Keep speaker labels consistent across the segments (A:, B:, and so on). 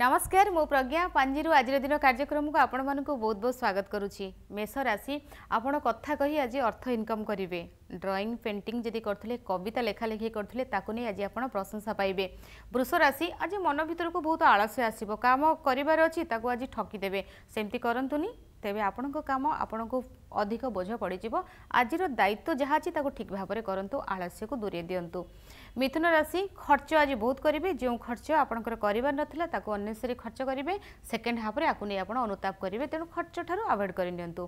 A: ନମସ୍କାର ମୁଁ ପ୍ରଜ୍ଞା ପାଞ୍ଜିରୁ ଆଜିର ଦିନ କାର୍ଯ୍ୟକ୍ରମକୁ ଆପଣମାନଙ୍କୁ ବହୁତ ବହୁତ ସ୍ୱାଗତ କରୁଛି ମେଷ ରାଶି ଆପଣ କଥା କହି ଆଜି ଅର୍ଥ ଇନକମ୍ କରିବେ ଡ୍ରଇଂ ପେଣ୍ଟିଂ ଯଦି କରୁଥିଲେ କବିତା ଲେଖାଲେଖି କରୁଥିଲେ ତାକୁ ନେଇ ଆଜି ଆପଣ ପ୍ରଶଂସା ପାଇବେ ବୃଷ ରାଶି ଆଜି ମନ ଭିତରକୁ ବହୁତ ଆଳସ୍ୟ ଆସିବ କାମ କରିବାର ଅଛି ତାକୁ ଆଜି ଠକିଦେବେ ସେମିତି କରନ୍ତୁନି ତେବେ ଆପଣଙ୍କ କାମ ଆପଣଙ୍କୁ অধিক বোঝ পড়িযোগ আজির দায়িত্ব যা আছে তাকে ঠিক ভাবে করতু আলস্যকু দূরে দিও মিথুন রাশি খরচ আজ বহুত করবে যে খরচ আপনার করবার নথিলা তাকে অন্যেসারি খরচ করবে সেকেন্ড হাফরে আকু নিয়ে আপনার অনুতাপ করবে তেমন খরচ ঠার আভয়েড করে নিও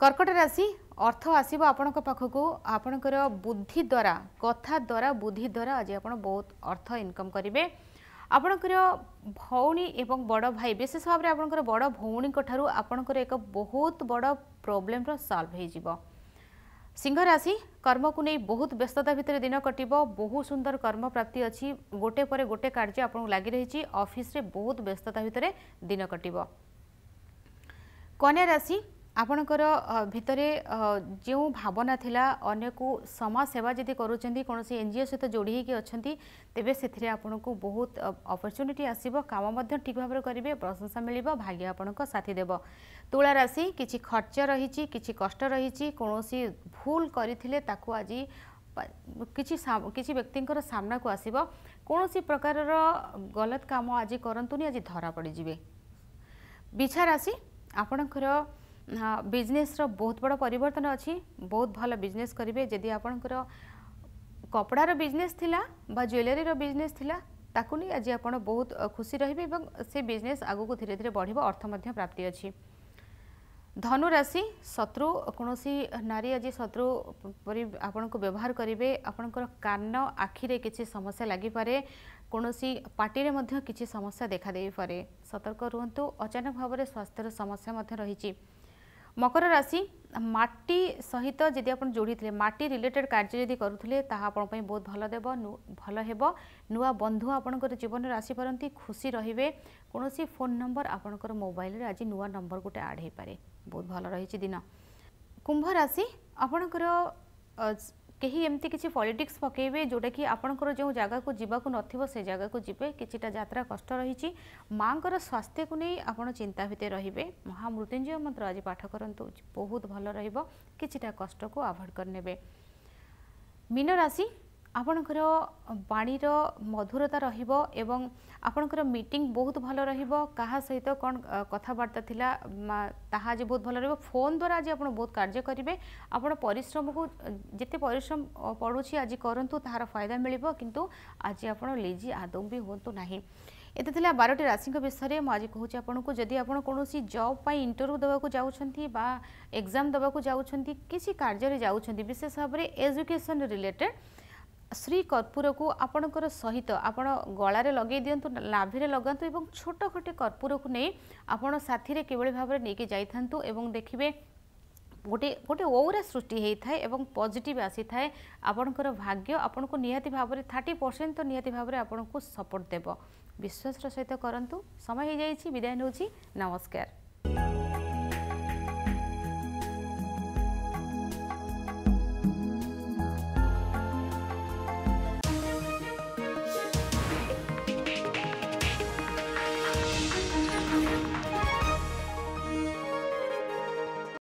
A: কর্কট রাশি অর্থ আসব আপনার পাখক আপনার বুদ্ধি দ্বারা কথা দ্বারা বুদ্ধি দ্বারা আজ আপনার বহুত অর্থ ইনকম করবে ଆପଣଙ୍କର ଭଉଣୀ ଏବଂ ବଡ଼ ଭାଇ ବିଶେଷ ଭାବରେ ଆପଣଙ୍କର ବଡ଼ ଭଉଣୀଙ୍କ আপনার এক ଏକ বড় ବଡ଼ সলভ হয়ে যাব সিংহ রাশি কর্মকু নিয়ে বহু ব্যস্ততা ভিতরে দিন কটিব বহু সুন্দর কর্মপ্রাপ্তি অছি পরে গোটে কার্য আপনার লাগি রয়েছে অফিসে বহু ব্যস্ততা ভিতরে দিন কটিব কন্যা রাশি ଆପଣଙ୍କର ଭିତରେ ଯେଉଁ ଭାବନା ଥିଲା ଅନ୍ୟକୁ ସମାଜ ସେବା ଯଦି କରୁଛନ୍ତି କୌଣସି ଏନ୍ ଜି ଓ ସହିତ ଯୋଡ଼ି ହେଇକି ଅଛନ୍ତି ତେବେ ସେଥିରେ ଆପଣଙ୍କୁ ବହୁତ ଅପରଚ୍ୟୁନିଟି ଆସିବ କାମ ମଧ୍ୟ ଠିକ୍ ଭାବରେ କରିବେ ପ୍ରଶଂସା ମିଳିବ ଭାଗ୍ୟ ଆପଣଙ୍କ ସାଥି ଦେବ ତୁଳା ରାଶି କିଛି ଖର୍ଚ୍ଚ ରହିଛି କିଛି କଷ୍ଟ ରହିଛି କୌଣସି ଭୁଲ କରିଥିଲେ ତାକୁ ଆଜି କିଛି କିଛି ବ୍ୟକ୍ତିଙ୍କର ସାମ୍ନାକୁ ଆସିବ କୌଣସି ପ୍ରକାରର ଗଲତ କାମ ଆଜି କରନ୍ତୁନି ଆଜି ଧରା ପଡ଼ିଯିବେ ବିଛା ରାଶି ଆପଣଙ୍କର ବିଜନେସ୍ର ବହୁତ ବଡ଼ ପରିବର୍ତ୍ତନ ଅଛି ବହୁତ ଭଲ ବିଜନେସ୍ କରିବେ ଯଦି ଆପଣଙ୍କର କପଡ଼ାର ବିଜନେସ୍ ଥିଲା ବା ଜୁଏଲାରୀର ବିଜନେସ୍ ଥିଲା ତାକୁ ନେଇ ଆଜି ଆପଣ ବହୁତ ଖୁସି ରହିବେ ଏବଂ ସେ ବିଜନେସ୍ ଆଗକୁ ଧୀରେ ଧୀରେ ବଢ଼ିବ ଅର୍ଥ ମଧ୍ୟ ପ୍ରାପ୍ତି ଅଛି ଧନୁରାଶି ଶତ୍ରୁ କୌଣସି ନାରୀ ଆଜି ଶତ୍ରୁ ପରି ଆପଣଙ୍କୁ ବ୍ୟବହାର କରିବେ ଆପଣଙ୍କର କାନ ଆଖିରେ କିଛି ସମସ୍ୟା ଲାଗିପାରେ କୌଣସି ପାଟିରେ ମଧ୍ୟ କିଛି ସମସ୍ୟା ଦେଖାଦେଇପାରେ ସତର୍କ ରୁହନ୍ତୁ ଅଚାନକ ଭାବରେ ସ୍ୱାସ୍ଥ୍ୟର ସମସ୍ୟା ମଧ୍ୟ ରହିଛି মকর রাশি মাটি সহিত যদি আপনার যোড়ি মাটি রিলেটেড কার্য যদি করুলে তাহা আপনার বহু ভাল দেব ভাল হব নূয়া বন্ধু আপনার জীবনের আসিপারতি খুশি রহবে কোণী ফোন নম্বর আপনার মোবাইলের আজ নূয়া নম্বর গোটে আড হয়ে পড়ে বহু ভাল রয়েছে দিন কুম্ভ রাশি আপনার କେହି ଏମିତି କିଛି ପଲିଟିକ୍ସ ପକାଇବେ ଯେଉଁଟାକି ଆପଣଙ୍କର ଯେଉଁ ଜାଗାକୁ ଯିବାକୁ ନଥିବ ସେ ଜାଗାକୁ ଯିବେ କିଛିଟା ଯାତ୍ରା କଷ୍ଟ ରହିଛି ମାଆଙ୍କର ସ୍ୱାସ୍ଥ୍ୟକୁ ନେଇ ଆପଣ ଚିନ୍ତା ଭିତରେ ରହିବେ ମହାମୃତ୍ୟୁଞ୍ଜୟ ମନ୍ତ୍ର ଆଜି ପାଠ କରନ୍ତୁ ବହୁତ ଭଲ ରହିବ କିଛିଟା କଷ୍ଟକୁ ଆଭଏଡ଼ କରିନେବେ ମୀନ ରାଶି ଆପଣଙ୍କର ବାଣୀର ମଧୁରତା ରହିବ ଏବଂ ଆପଣଙ୍କର ମିଟିଂ ବହୁତ ଭଲ ରହିବ କାହା ସହିତ କ'ଣ କଥାବାର୍ତ୍ତା ଥିଲା ତାହା ଆଜି ବହୁତ ଭଲ ରହିବ ଫୋନ୍ ଦ୍ୱାରା ଆଜି ଆପଣ ବହୁତ କାର୍ଯ୍ୟ କରିବେ ଆପଣ ପରିଶ୍ରମକୁ ଯେତେ ପରିଶ୍ରମ ପଡ଼ୁଛି ଆଜି କରନ୍ତୁ ତାହାର ଫାଇଦା ମିଳିବ କିନ୍ତୁ ଆଜି ଆପଣ ଲେଜି ଆଦୌ ବି ହୁଅନ୍ତୁ ନାହିଁ ଏତେ ଥିଲା ବାରଟି ରାଶିଙ୍କ ବିଷୟରେ ମୁଁ ଆଜି କହୁଛି ଆପଣଙ୍କୁ ଯଦି ଆପଣ କୌଣସି ଜବ୍ ପାଇଁ ଇଣ୍ଟରଭ୍ୟୁ ଦେବାକୁ ଯାଉଛନ୍ତି ବା ଏକ୍ଜାମ୍ ଦେବାକୁ ଯାଉଛନ୍ତି କିଛି କାର୍ଯ୍ୟରେ ଯାଉଛନ୍ତି ବିଶେଷ ଭାବରେ ଏଜୁକେସନ୍ ରିଲେଟେଡ୍ শ্রীকর্পূরকু আপনার সহিত আপনার গলার লগাই দিও লাভিরে লগাতু এবং ছোট খোটে কর্পূরকু নিয়ে আপনার সাথে কিভাবে ভাবে নিয়ে যাই এবং দেখবে গোটে গোটে ঔরা সৃষ্টি হয়ে এবং পজিটিভ আসি থাকে আপনার ভাগ্য আপনার নিহতি ভাবে থার্টি পরসেন্ট তো নিহতি ভাবে আপনার সপোর্ট দেব বিশ্বাসর সহিত করতু সময় হয়ে যাই বিদায় নেছি নমস্কার